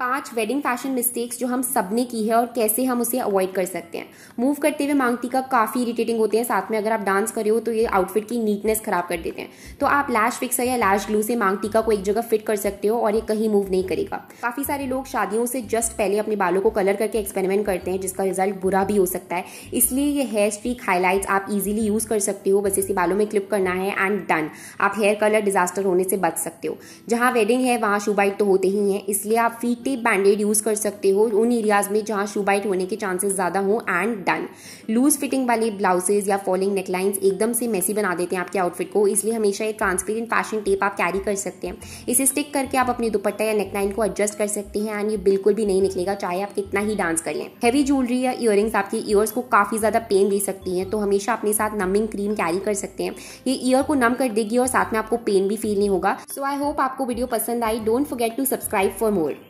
पांच wedding fashion mistakes जो हम सब ने की है और कैसे हम उसे अवॉइड कर सकते हैं मूव करते हुए मांगती का काफ़ी इरिटेटिंग होते हैं साथ में अगर आप डांस करे हो तो ये आउटफिट की नीटनेस खराब कर देते हैं तो आप लैश फिक्सर या लैश ग्लू से मांगती का को एक जगह फिट कर सकते हो और ये कहीं मूव नहीं करेगा काफ़ी सारे लोग शादियों से जस्ट पहले अपने बालों को कलर करके एक्सपेरिमेंट करते हैं जिसका रिजल्ट बुरा भी हो सकता है इसलिए ये हेयर स्ट्रीक हाईलाइट्स आप इजिली यूज़ कर सकते हो बस इसे बालों में क्लिप करना है एंड डन आप हेयर कलर डिजास्टर होने से बच सकते हो जहाँ वेडिंग है वहाँ शुबाइट तो होते ही हैं इसलिए आप फीट टिप बैंडेड यूज़ कर सकते हो उन एरियाज़ में जहाँ शूबाइट होने के चांसेस ज़्यादा हो एंड डन लूज़ फिटिंग वाले ब्लाउजेज या फॉलिंग नेकलाइंस एकदम से मैसी बना देते हैं आपके आउटफिट को इसलिए हमेशा एक ट्रांसपेरेंट फैशन टेप आप कैरी कर सकते हैं इसे स्टिक करके आप अपने दुपट्टा या नेकलाइन को एडजस्ट कर सकते हैं एंड ये बिल्कुल भी नहीं निकलेगा चाहे आप कितना ही डांस कर लें हैवी ज्वेलरी या ईयरिंग्स आपके ईयर्स को काफ़ी ज़्यादा पेन दे सकती हैं तो हमेशा अपने साथ नमिंग क्रीम कैरी कर सकते हैं ये ईयर को नम कर देगी और साथ में आपको पेन भी फील नहीं होगा सो आई होप आपको वीडियो पसंद I don't forget to subscribe for more